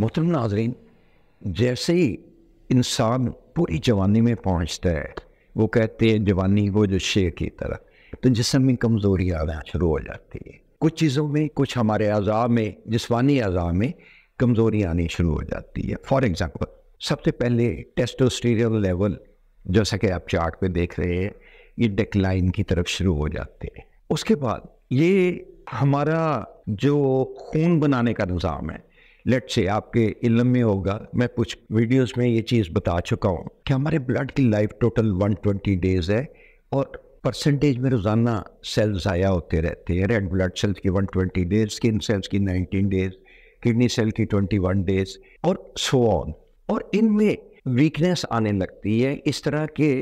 मोहतरम नाजरीन जैसे ही इंसान पूरी जवानी में पहुंचता है वो कहते हैं जवानी वो जो शेर की तरह तो जिसम में कमज़ोरी आना शुरू हो जाती है कुछ चीज़ों में कुछ हमारे अज़ा में जिसमानी अज़ा में कमज़ोरी आनी शुरू हो जाती है फॉर एग्ज़ाम्पल सबसे पहले टेस्टोस्टेरियल लेवल जैसा कि आप चार्ट पे देख रहे हैं ये डेकलाइन की तरफ शुरू हो जाते हैं उसके बाद ये हमारा जो खून बनाने का निज़ाम है लेट से आपके इलम में होगा मैं कुछ वीडियोस में ये चीज़ बता चुका हूँ कि हमारे ब्लड की लाइफ टोटल 120 डेज़ है और परसेंटेज में रोज़ाना सेल्स ज़ाया होते रहते हैं रेड ब्लड सेल्स की 120 डेज स्किन सेल्स की 19 डेज किडनी सेल की 21 डेज और सो ऑन और इनमें वीकनेस आने लगती है इस तरह के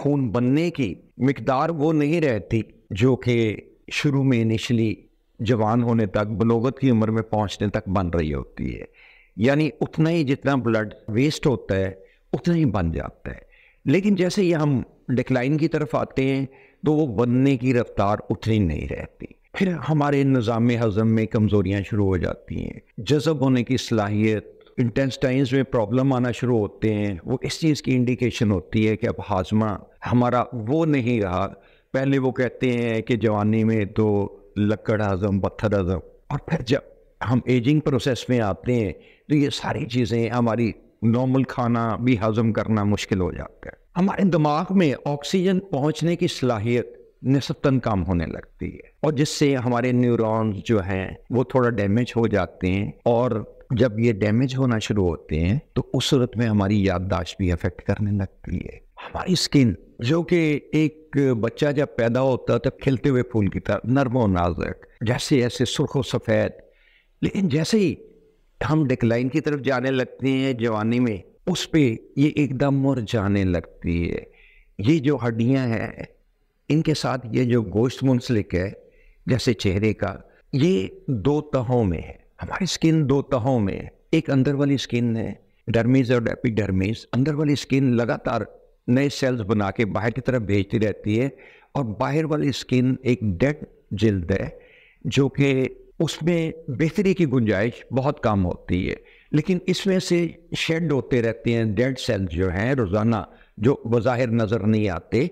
खून बनने की मकदार वो नहीं रहती जो कि शुरू में इनिशली जवान होने तक बलोगत की उम्र में पहुंचने तक बन रही होती है यानी उतना ही जितना ब्लड वेस्ट होता है उतना ही बन जाता है लेकिन जैसे ही हम डिक्लाइन की तरफ आते हैं तो वो बनने की रफ्तार उतनी नहीं रहती फिर हमारे निज़ाम हज़म में कमज़ोरियाँ शुरू हो जाती हैं जज़ब होने की सलाहियत इंटेस्टाइंस में प्रॉब्लम आना शुरू होते हैं वो इस चीज़ की इंडिकेशन होती है कि अब हाजमा हमारा वो नहीं रहा पहले वो कहते हैं कि जवानी में तो लकड़ आज़म पत्थर आज़म और फिर जब हम एजिंग प्रोसेस में आते हैं तो ये सारी चीज़ें हमारी नॉर्मल खाना भी हजम करना मुश्किल हो जाता है हमारे दिमाग में ऑक्सीजन पहुंचने की सलाहियत निस्तन काम होने लगती है और जिससे हमारे न्यूरॉन्स जो हैं वो थोड़ा डैमेज हो जाते हैं और जब ये डैमेज होना शुरू होते हैं तो उस सूरत में हमारी याददाश्त भी अफेक्ट करने लगती है हमारी स्किन जो कि एक बच्चा जब पैदा होता है तब तो खिलते हुए फूल की तरह नरम और नाजुक जैसे जैसे सुर्ख सफ़ेद लेकिन जैसे ही हम डिक्लाइन की तरफ जाने लगते हैं जवानी में उस पर ये एकदम जाने लगती है ये जो हड्डियाँ हैं इनके साथ ये जो गोश्त मुंसलिक है जैसे चेहरे का ये दो तहों में है हमारी स्किन दो तहों में एक अंदर वाली स्किन है डर्मीज और एपिडर्मीज अंदर वाली स्किन लगातार नए सेल्स बना के बाहर की तरफ भेजती रहती है और बाहर वाली स्किन एक डेड जिल्द है जो कि उसमें बेहतरी की गुंजाइश बहुत कम होती है लेकिन इसमें से शेड होते रहते हैं डेड सेल्स जो हैं रोज़ाना जो बज़ाहिर नज़र नहीं आते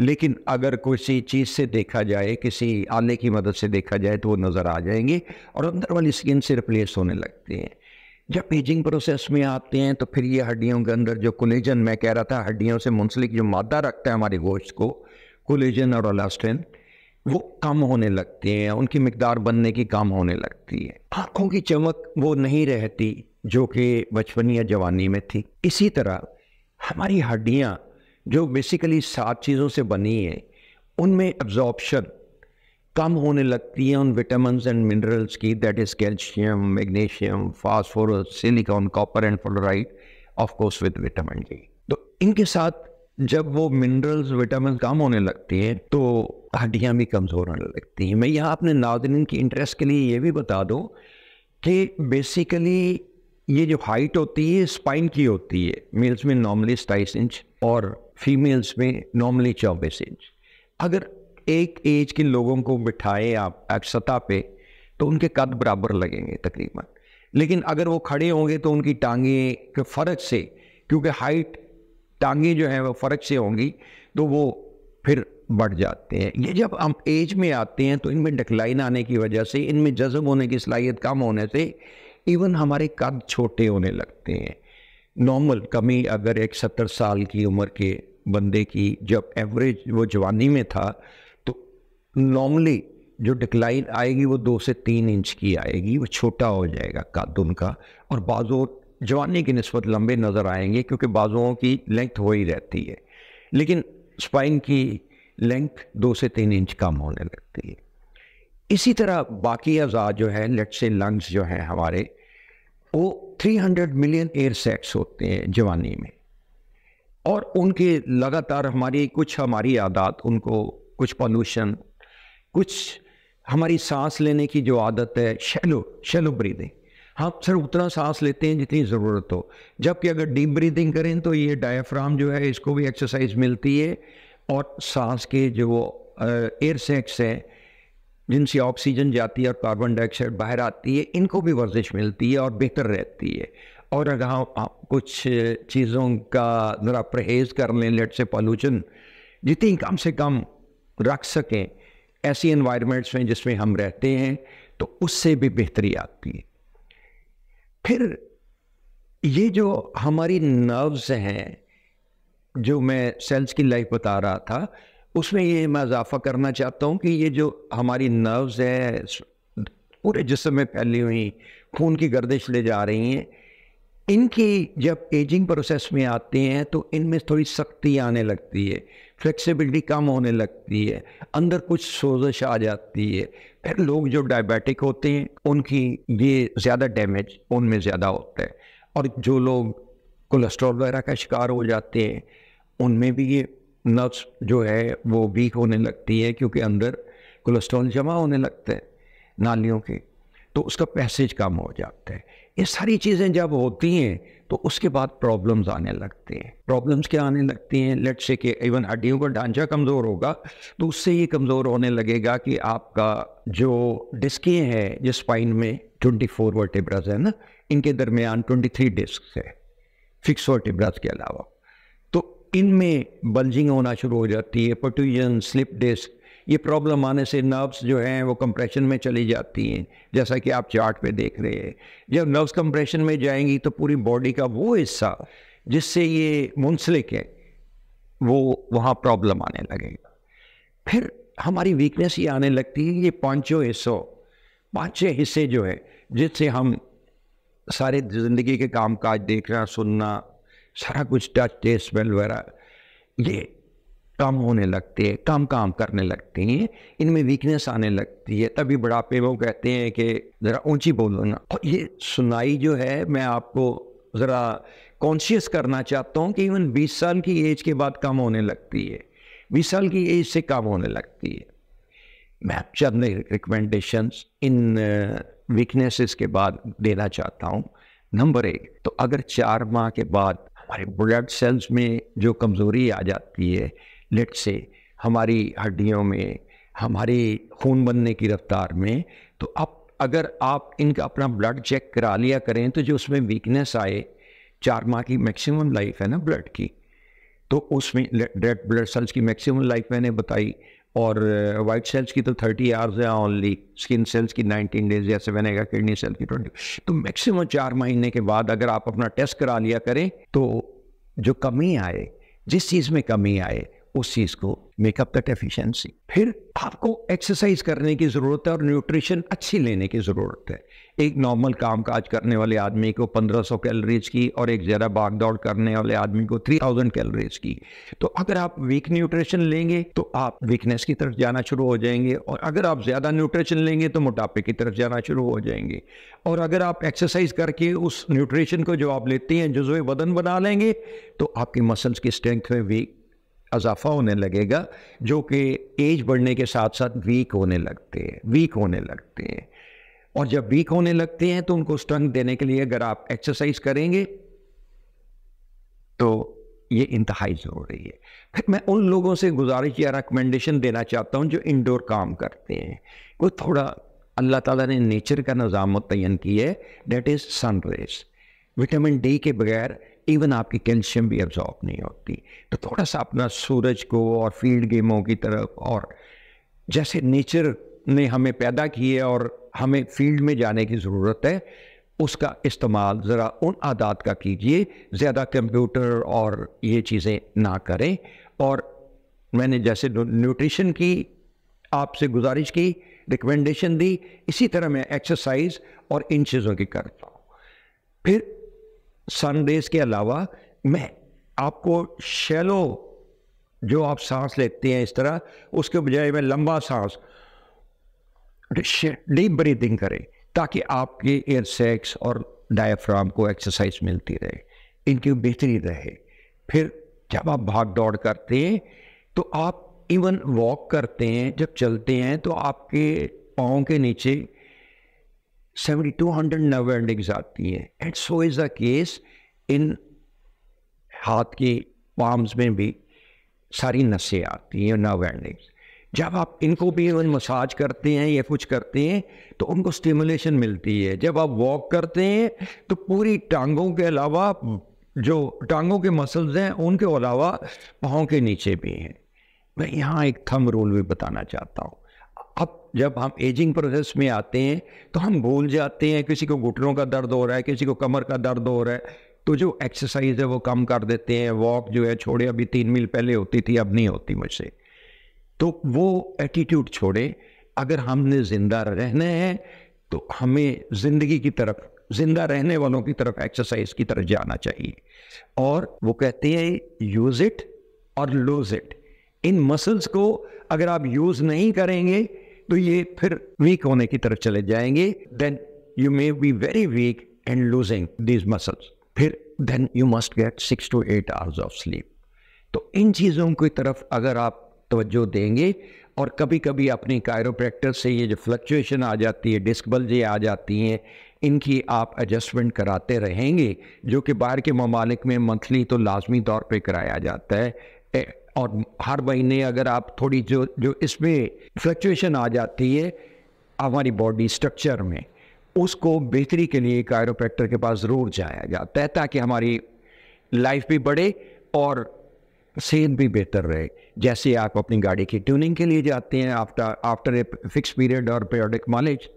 लेकिन अगर किसी चीज़ से देखा जाए किसी आले की मदद से देखा जाए तो वो नज़र आ जाएंगे और अंदर वाली स्किन से रिप्लेस होने लगते हैं जब एजिंग प्रोसेस में आते हैं तो फिर ये हड्डियों के अंदर जो कोलेजन मैं कह रहा था हड्डियों से मुंसलिक जो मादा रखता है हमारे गोश्त को कोलेजन और अलास्टेन वो कम होने लगते हैं उनकी मकदार बनने की कम होने लगती है आँखों की चमक वो नहीं रहती जो कि बचपन या जवानी में थी इसी तरह हमारी हड्डियाँ जो बेसिकली सात चीज़ों से बनी है उनमें एब्जॉर्बशन कम होने लगती है उन विटामिन एंड मिनरल्स की that is calcium magnesium phosphorus silicon copper and fluoride of course with vitamin D तो इनके साथ जब वो मिनरल्स विटामिन कम होने लगती हैं तो हड्डियाँ भी कमज़ोर होने लगती हैं मैं यहाँ अपने नाजरन की इंटरेस्ट के लिए ये भी बता दूँ कि बेसिकली ये जो हाइट होती है स्पाइन की होती है मेल्स में नॉर्मली सताईस इंच और फीमेल्स में नॉर्मली चौबीस इंच अगर एक एज के लोगों को बिठाए आप सतह पे तो उनके कद बराबर लगेंगे तकरीबन लेकिन अगर वो खड़े होंगे तो उनकी टांगे के फ़र्क से क्योंकि हाइट टांगे जो हैं वो फ़र्क से होंगी तो वो फिर बढ़ जाते हैं ये जब हम एज में आते हैं तो इनमें डकलाइन आने की वजह से इनमें जज्ब होने की सलाहियत कम होने से इवन हमारे कद छोटे होने लगते हैं नॉर्मल कमी अगर एक सत्तर साल की उम्र के बंदे की जब एवरेज वो जवानी में था तो नॉर्मली जो डिक्लाइन आएगी वो दो से तीन इंच की आएगी वो छोटा हो जाएगा काद उनका और बाजू जवानी की नस्बत लंबे नज़र आएंगे क्योंकि बाजुओं की लेंथ ही रहती है लेकिन स्पाइन की लेंथ दो से तीन इंच कम होने लगती है इसी तरह बाकी अज़ा जो है लेट से लंग्स जो हैं हमारे वो 300 मिलियन एयर सेट्स होते हैं जवानी में और उनके लगातार हमारी कुछ हमारी आदत उनको कुछ पॉल्यूशन कुछ हमारी सांस लेने की जो आदत है शेलो शेलो ब्रीदिंग हम हाँ सिर्फ उतना सांस लेते हैं जितनी ज़रूरत हो जबकि अगर डीप ब्रीदिंग करें तो ये डायफ्राम जो है इसको भी एक्सरसाइज मिलती है और सांस के जो एयर सेक्स हैं जिनसे ऑक्सीजन जाती है और कार्बन डाइऑक्साइड बाहर आती है इनको भी वर्जिश मिलती है और बेहतर रहती है और अगर हम कुछ चीज़ों का ज़रा परहेज़ कर लें लेट से पॉल्यूशन जितनी कम से कम रख सकें ऐसी इन्वायरमेंट्स में जिसमें हम रहते हैं तो उससे भी बेहतरी आती है फिर ये जो हमारी नर्व्स हैं जो मैं सेल्स की लाइफ बता रहा था उसमें ये मैं इजाफा करना चाहता हूँ कि ये जो हमारी नर्व्स है पूरे जिसम में फैली हुई खून की गर्दिश ले जा रही हैं इनकी जब एजिंग प्रोसेस में आते हैं तो इनमें थोड़ी सख्ती आने लगती है फ्लेक्सिबिलिटी कम होने लगती है अंदर कुछ सोजश आ जाती है फिर लोग जो डायबिटिक होते हैं उनकी ये ज़्यादा डैमेज उनमें ज़्यादा होता है और जो लोग कोलेस्ट्रॉल वगैरह का शिकार हो जाते हैं उनमें भी ये नर्व्स जो है वो वीक होने लगती है क्योंकि अंदर कोलेस्ट्रॉल जमा होने लगते हैं नालियों के तो उसका पैसेज कम हो जाता है ये सारी चीज़ें जब होती हैं तो उसके बाद प्रॉब्लम्स आने लगते हैं प्रॉब्लम्स क्या आने लगती हैं लेट से कि इवन हड्डियों का ढांचा कमज़ोर होगा तो उससे ये कमज़ोर होने लगेगा कि आपका जो डिस्कें हैं जिस स्पाइन में ट्वेंटी फोर वर्टिब्रस है ना इनके दरमियान ट्वेंटी थ्री डिस्क है फिक्स वर्टिब्रस के अलावा इनमें बल्जिंग होना शुरू हो जाती है पोट्यूजन स्लिप डिस्क ये प्रॉब्लम आने से नर्व्स जो हैं वो कंप्रेशन में चली जाती हैं जैसा कि आप चार्ट पे देख रहे हैं जब नर्व्स कंप्रेशन में जाएंगी तो पूरी बॉडी का वो हिस्सा जिससे ये मुंसलिक है वो वहाँ प्रॉब्लम आने लगेगा फिर हमारी वीकनेस ये आने लगती है ये पाँचों हिस्सों पाँच हिस्से जो है जिससे हम सारे ज़िंदगी के काज देखना सुनना सारा कुछ टच टेस्ट स्मेल वगैरह ये कम होने लगते हैं कम काम करने लगते हैं इनमें वीकनेस आने लगती है तभी बुढ़ापे वो कहते हैं कि ज़रा ऊंची बोलो ना और ये सुनाई जो है मैं आपको ज़रा कॉन्शियस करना चाहता हूँ कि इवन 20 साल की एज के बाद कम होने लगती है 20 साल की एज से कम होने लगती है मैं आप चंद रिकमेंडेशन इन वीकनेसेस uh, के बाद देना चाहता हूँ नंबर एक तो अगर चार माह के बाद हमारे ब्लड सेल्स में जो कमज़ोरी आ जाती है लेट से हमारी हड्डियों में हमारी खून बनने की रफ्तार में तो अब अगर आप इनका अपना ब्लड चेक करा लिया करें तो जो उसमें वीकनेस आए चार माह की मैक्सिमम लाइफ है ना ब्लड की तो उसमें रेड ब्लड सेल्स की मैक्सिमम लाइफ मैंने बताई और वाइट सेल्स की तो थर्टी आवर्स है ओनली स्किन सेल्स की नाइनटीन डेज या सेवन है किडनी सेल की ट्वेंटी तो मैक्सिमम चार महीने के बाद अगर आप अपना टेस्ट करा लिया करें तो जो कमी आए जिस चीज़ में कमी आए उस चीज को मेकअप का डेफिशिएंसी फिर आपको एक्सरसाइज करने की जरूरत है और न्यूट्रिशन अच्छी लेने की जरूरत है एक नॉर्मल काम काज करने वाले आदमी को 1500 कैलोरीज की और एक ज़्यादा भाग दौड़ करने वाले आदमी को 3000 कैलोरीज की तो अगर आप वीक न्यूट्रिशन लेंगे तो आप वीकनेस की तरफ जाना शुरू हो जाएंगे और अगर आप ज़्यादा न्यूट्रिशन लेंगे तो मोटापे की तरफ जाना शुरू हो जाएंगे और अगर आप एक्सरसाइज करके उस न्यूट्रिशन को जो आप लेते हैं जो वजन बना लेंगे तो आपकी मसल्स की स्ट्रेंथ में वीक अजाफा होने लगेगा जो कि एज बढ़ने के साथ साथ वीक होने लगते हैं वीक होने लगते हैं और जब वीक होने लगते हैं तो उनको स्ट्रंग देने के लिए अगर आप एक्सरसाइज करेंगे तो ये इंतहाई ज़रूरी है फिर मैं उन लोगों से गुजारिश या रिकमेंडेशन देना चाहता हूँ जो इंडोर काम करते हैं वो थोड़ा अल्लाह ताला ने नेचर का निज़ाम मुतन किया है that is sun rays vitamin D के बगैर इवन आपकी कैल्शियम भी एब्जॉर्ब नहीं होती तो थोड़ा सा अपना सूरज को और फील्ड गेमों की तरफ और जैसे नेचर ने हमें पैदा किए और हमें फील्ड में जाने की ज़रूरत है उसका इस्तेमाल ज़रा उन आदात का कीजिए ज़्यादा कंप्यूटर और ये चीज़ें ना करें और मैंने जैसे न्यूट्रिशन की आपसे गुजारिश की रिकमेंडेशन दी इसी तरह मैं एक्सरसाइज और इन चीज़ों की करता हूँ फिर सन रेज के अलावा मैं आपको शेलो जो आप सांस लेते हैं इस तरह उसके बजाय में लंबा सांस डीप ब्रीथिंग करें ताकि आपके एयर सेक्स और डायफ्राम को एक्सरसाइज मिलती रहे इनकी बेहतरी रहे फिर जब आप भाग दौड़ करते हैं तो आप इवन वॉक करते हैं जब चलते हैं तो आपके पाँव के नीचे seventy two hundred nerve endings आती हैं and so is the case in हाथ की पाम्स में भी सारी नसें आती हैं नर्व एंडिंग्स जब आप इनको भी मसाज करते हैं या कुछ करते हैं तो उनको स्टिमुलेशन मिलती है जब आप वॉक करते हैं तो पूरी टांगों के अलावा जो टांगों के मसल्स हैं उनके अलावा पाँव के नीचे भी हैं मैं यहाँ एक थम रोल भी बताना चाहता हूँ अब जब हम एजिंग प्रोसेस में आते हैं तो हम भूल जाते हैं किसी को घुटनों का दर्द हो रहा है किसी को कमर का दर्द हो रहा है तो जो एक्सरसाइज है वो कम कर देते हैं वॉक जो है छोड़े अभी तीन मील पहले होती थी अब नहीं होती मुझसे तो वो एटीट्यूड छोड़े अगर हमने ज़िंदा रहना है तो हमें ज़िंदगी की तरफ ज़िंदा रहने वालों की तरफ एक्सरसाइज की तरफ जाना चाहिए और वो कहते हैं यूज़ इट और लूज़ इट इन मसल्स को अगर आप यूज़ नहीं करेंगे तो ये फिर वीक होने की तरफ चले जाएंगे then you may be very weak and losing these muscles फिर then you must get six to eight hours of sleep तो इन चीज़ों की तरफ अगर आप तवज्जो देंगे और कभी कभी अपनी कायरोप्रैक्टर से ये जो फ्लक्चुएशन आ जाती है डिस्क बल्जे आ जाती हैं इनकी आप एडजस्टमेंट कराते रहेंगे जो कि बाहर के ममालिक में मंथली तो लाजमी तौर पे कराया जाता है और हर महीने अगर आप थोड़ी जो जो इसमें फ्लक्चुएशन आ जाती है हमारी बॉडी स्ट्रक्चर में उसको बेहतरी के लिए कायरोप्रैक्टर के पास ज़रूर जाया जाता है ताकि हमारी लाइफ भी बढ़े और सेहत भी बेहतर रहे जैसे आप अपनी गाड़ी की ट्यूनिंग के लिए जाते हैं after after a fixed period और पेरियोडिक मॉलेज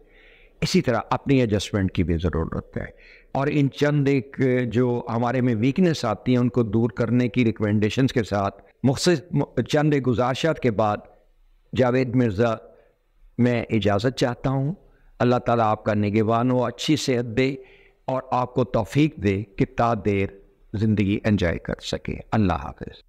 इसी तरह अपनी एडजस्टमेंट की भी ज़रूरत है और इन चंद एक जो हमारे में वीकनेस आती हैं उनको दूर करने की रिकमेंडेशन के साथ मुख्त चंद गुजारशात के बाद जावेद मिर्ज़ा मैं इजाज़त चाहता हूँ अल्लाह ताला आपका निगेबान हो अच्छी सेहत दे और आपको तौफीक दे कि ता देर ज़िंदगी एंजॉय कर सके अल्लाह हाफिज़